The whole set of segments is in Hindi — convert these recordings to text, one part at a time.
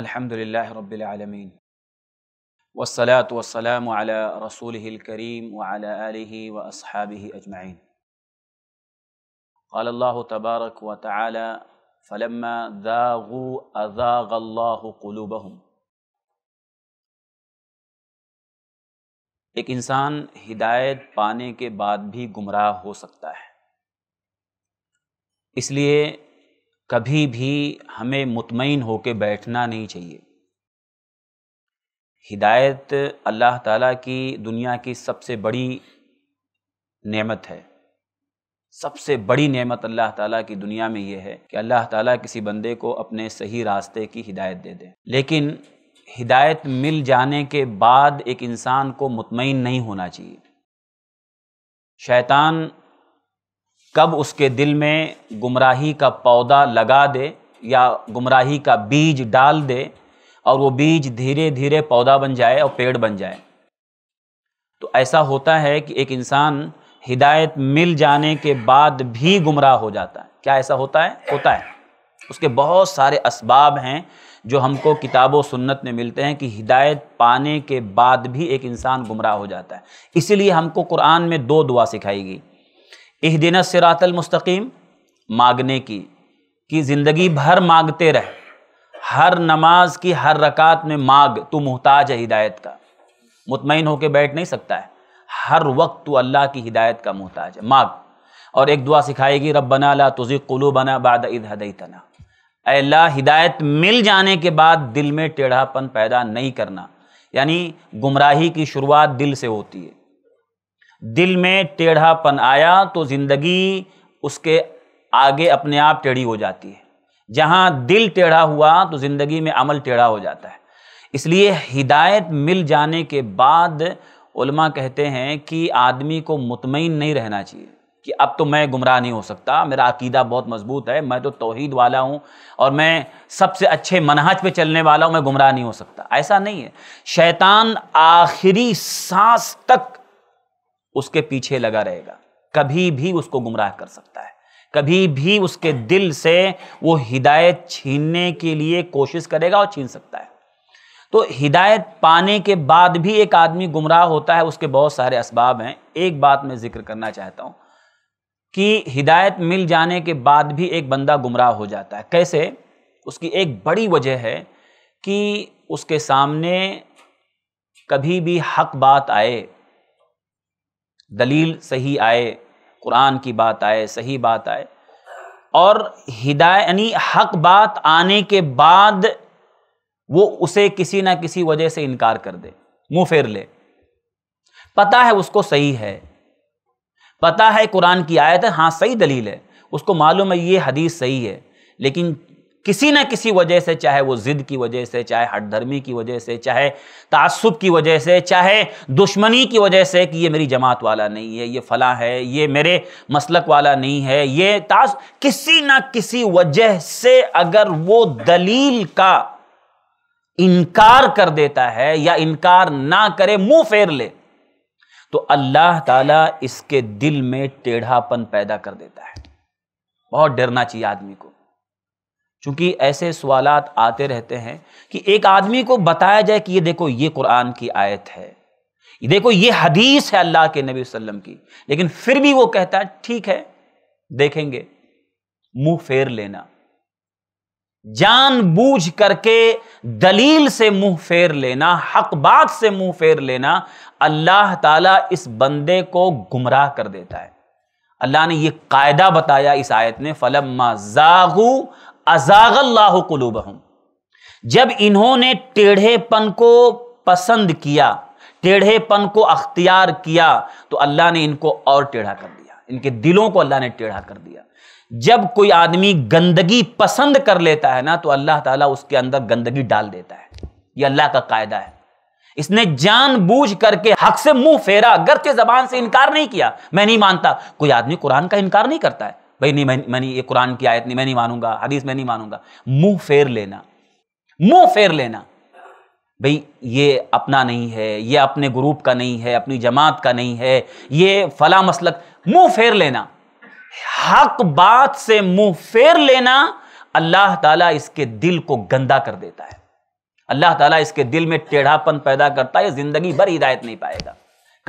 الحمد لله رب العالمين والصلاة والسلام على رسوله الكريم وعلى آله وأصحابه أجمعين قال الله تبارك وتعالى فلما ذاغوا أذاغ الله قلوبهم ایک انسان ہدایت پانے کے بعد بھی گمراہ ہو سکتا ہے اس لیے कभी भी हमें मुतमिन होकर बैठना नहीं चाहिए हिदायत अल्लाह ताला की दुनिया की सबसे बड़ी नेमत है सबसे बड़ी नेमत अल्लाह ताला की दुनिया में यह है कि अल्लाह ताला किसी बंदे को अपने सही रास्ते की हिदायत दे दे लेकिन हिदायत मिल जाने के बाद एक इंसान को मुतमिन नहीं होना चाहिए शैतान कब उसके दिल में गुमराही का पौधा लगा दे या गुमराही का बीज डाल दे और वो बीज धीरे धीरे पौधा बन जाए और पेड़ बन जाए तो ऐसा होता है कि एक इंसान हिदायत मिल जाने के बाद भी गुमराह हो जाता है क्या ऐसा होता है होता है उसके बहुत सारे असबाब हैं जो हमको किताबों सुन्नत में मिलते हैं कि हिदायत पाने के बाद भी एक इंसान गुमराह हो जाता है इसीलिए हमको कुरान में दो दुआ सिखाई गई इह दिन सिरातलमस्तकीम मांगने की कि ज़िंदगी भर मांगते रह हर नमाज की हर रकात में मांग तू मोहताज है हिदायत का मुतमिन होकर बैठ नहीं सकता है हर वक्त तो अल्लाह की हिदायत का मोहताज है माग और एक दुआ सिखाएगी रब बना ला तुझे कुलू बना बाद ईद हदई तना अल्लाह हिदायत मिल जाने के बाद दिल में टेढ़ापन पैदा नहीं करना यानी गुमराही की शुरुआत दिल से होती है दिल में टेढ़ापन आया तो ज़िंदगी उसके आगे अपने आप टेढ़ी हो जाती है जहाँ दिल टेढ़ा हुआ तो ज़िंदगी में अमल टेढ़ा हो जाता है इसलिए हिदायत मिल जाने के बाद उलमा कहते हैं कि आदमी को मुतमिन नहीं रहना चाहिए कि अब तो मैं गुमराह नहीं हो सकता मेरा अकीदा बहुत मजबूत है मैं तो तोहहीद वाला हूँ और मैं सबसे अच्छे मनहज पे चलने वाला हूँ मैं गुमराह नहीं हो सकता ऐसा नहीं है शैतान आखिरी सांस तक उसके पीछे लगा रहेगा कभी भी उसको गुमराह कर सकता है कभी भी उसके दिल से वो हिदायत छीनने के लिए कोशिश करेगा और छीन सकता है तो हिदायत पाने के बाद भी एक आदमी गुमराह होता है उसके बहुत सारे असबाब हैं एक बात मैं जिक्र करना चाहता हूँ कि हिदायत मिल जाने के बाद भी एक बंदा गुमराह हो जाता है कैसे उसकी एक बड़ी वजह है कि उसके सामने कभी भी हक बात आए दलील सही आए कुरान की बात आए सही बात आए और हिदाय यानी हक बात आने के बाद वो उसे किसी ना किसी वजह से इनकार कर दे मुंह फेर ले पता है उसको सही है पता है कुरान की आयत है हाँ सही दलील है उसको मालूम है ये हदीस सही है लेकिन किसी ना किसी वजह से चाहे वो जिद की वजह से चाहे हटधर्मी की वजह से चाहे तासुब की वजह से चाहे दुश्मनी की वजह से कि ये मेरी जमात वाला नहीं है ये फला है ये मेरे मसलक वाला नहीं है ये तास किसी ना किसी वजह से अगर वो दलील का इनकार कर देता है या इनकार ना करे मुंह फेर ले तो अल्लाह ताला इसके दिल में टेढ़ापन पैदा कर देता है बहुत डरना चाहिए आदमी को चूंकि ऐसे सवाल आते रहते हैं कि एक आदमी को बताया जाए कि ये देखो ये कुरान की आयत है ये देखो ये हदीस है अल्लाह के नबी वसल्लम की लेकिन फिर भी वो कहता है ठीक है देखेंगे मुंह फेर लेना जान बूझ करके दलील से मुंह फेर लेना हक बात से मुंह फेर लेना अल्लाह ताला इस बंदे को गुमराह कर देता है अल्लाह ने ये कायदा बताया इस आयत ने फलम जागू अजागल्लाह कलूब जब इन्होंने टेढ़ेपन को पसंद किया टेढ़ेपन को अख्तियार किया तो अल्लाह ने इनको और टेढ़ा कर दिया इनके दिलों को अल्लाह ने टेढ़ा कर दिया जब कोई आदमी गंदगी पसंद कर लेता है ना तो अल्लाह ताला उसके अंदर गंदगी डाल देता है ये अल्लाह का कायदा है इसने जानबूझ करके हक से मुंह फेरा गर्चे जबान से इनकार नहीं किया मैं नहीं मानता कोई आदमी कुरान का इनकार नहीं करता है भाई नहीं मैं नहीं ये कुरान की आयत नहीं मैं नहीं मानूंगा हदीस मैं नहीं मानूंगा मुंह फेर लेना मुंह फेर लेना भाई ये अपना नहीं है ये अपने ग्रुप का नहीं है अपनी जमात का नहीं है ये फला मसलक मुंह फेर लेना हक बात से मुंह फेर लेना अल्लाह ताला इसके दिल को गंदा कर देता है अल्लाह ताला इसके दिल में टेढ़ापन पैदा करता है जिंदगी भर हिदायत नहीं पाएगा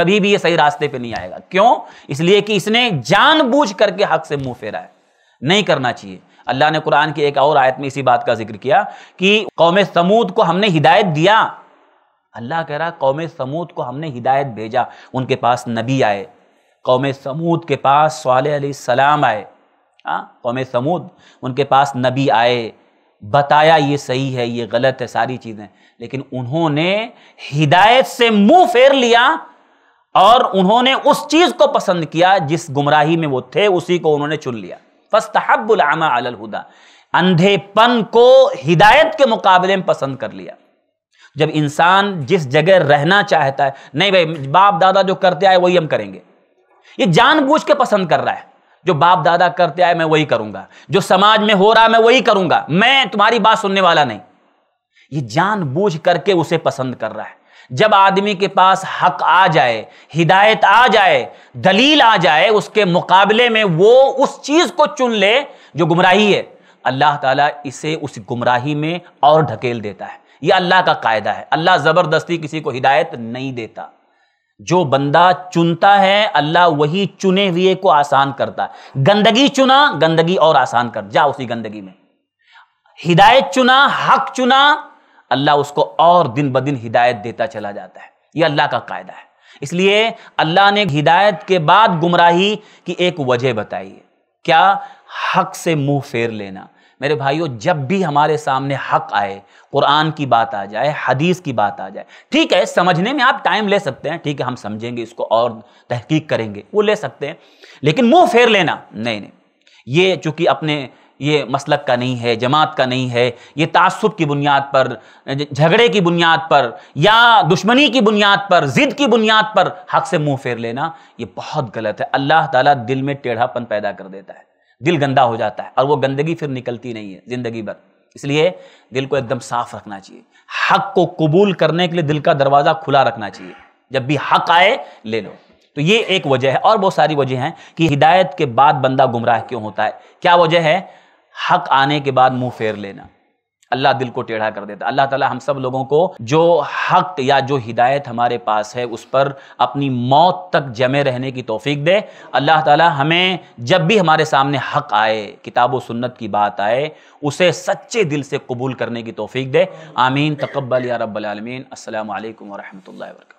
कभी भी ये सही रास्ते पे नहीं आएगा क्यों इसलिए कि इसने जानबूझ करके हक से मुंह फेरा है नहीं करना चाहिए अल्लाह ने कुरान की एक और आयत में इसी बात का जिक्र किया कि कौम समूद को हमने हिदायत दिया अल्लाह कह रहा कौम समूद को हमने हिदायत भेजा उनके पास नबी आए कौम समूद के पास साल सलाम आए हाँ कौम समूद उनके पास नबी आए बताया ये सही है ये गलत है सारी चीज़ें लेकिन उन्होंने हिदायत से मुंह फेर लिया और उन्होंने उस चीज को पसंद किया जिस गुमराही में वो थे उसी को उन्होंने चुन लिया अल हुदा अंधेपन को हिदायत के मुकाबले में पसंद कर लिया जब इंसान जिस जगह रहना चाहता है नहीं भाई बाप दादा जो करते आए वही हम करेंगे ये जानबूझ के पसंद कर रहा है जो बाप दादा करते आए मैं वही करूंगा जो समाज में हो रहा है मैं वही करूंगा मैं तुम्हारी बात सुनने वाला नहीं ये जानबूझ करके उसे पसंद कर रहा है जब आदमी के पास हक आ जाए हिदायत आ जाए दलील आ जाए उसके मुकाबले में वो उस चीज़ को चुन ले जो गुमराही है अल्लाह ताला इसे उस गुमराही में और ढकेल देता है यह अल्लाह का कायदा है अल्लाह ज़बरदस्ती किसी को हिदायत नहीं देता जो बंदा चुनता है अल्लाह वही चुने हुए को आसान करता है गंदगी चुना गंदगी और आसान कर जा उसी गंदगी में हिदायत चुना हक चुना अल्लाह उसको और दिन ब दिन हिदायत देता चला जाता है यह अल्लाह का कायदा है इसलिए अल्लाह ने हिदायत के बाद गुमराही की एक वजह बताई है क्या हक से मुंह फेर लेना मेरे भाइयों जब भी हमारे सामने हक आए कुरान की बात आ जाए हदीस की बात आ जाए ठीक है समझने में आप टाइम ले सकते हैं ठीक है हम समझेंगे इसको और तहकीक करेंगे वो ले सकते हैं लेकिन मुंह फेर लेना नहीं नहीं ये चूंकि अपने ये मसलक का नहीं है जमात का नहीं है ये तासुब की बुनियाद पर झगड़े की बुनियाद पर या दुश्मनी की बुनियाद पर ज़िद की बुनियाद पर हक से मुंह फेर लेना ये बहुत गलत है अल्लाह ताला दिल में टेढ़ापन पैदा कर देता है दिल गंदा हो जाता है और वो गंदगी फिर निकलती नहीं है ज़िंदगी भर इसलिए दिल को एकदम साफ रखना चाहिए हक को कबूल करने के लिए दिल का दरवाज़ा खुला रखना चाहिए जब भी हक आए ले लो तो ये एक वजह है और बहुत सारी वजह हैं कि हिदायत के बाद बंदा गुमराह क्यों होता है क्या वजह है हक आने के बाद मुंह फेर लेना अल्लाह दिल को टेढ़ा कर देता अल्लाह ताला हम सब लोगों को जो हक या जो हिदायत हमारे पास है उस पर अपनी मौत तक जमे रहने की तोफ़ीक दे अल्लाह ताला हमें जब भी हमारे सामने हक आए किताब व सुन्नत की बात आए उसे सच्चे दिल से कबूल करने की तोफ़ीक दे आमीन तकबल या रब्बल आलमीन अस्सलाम वालेकुम वरहमतुल्लाहि वबरकatuh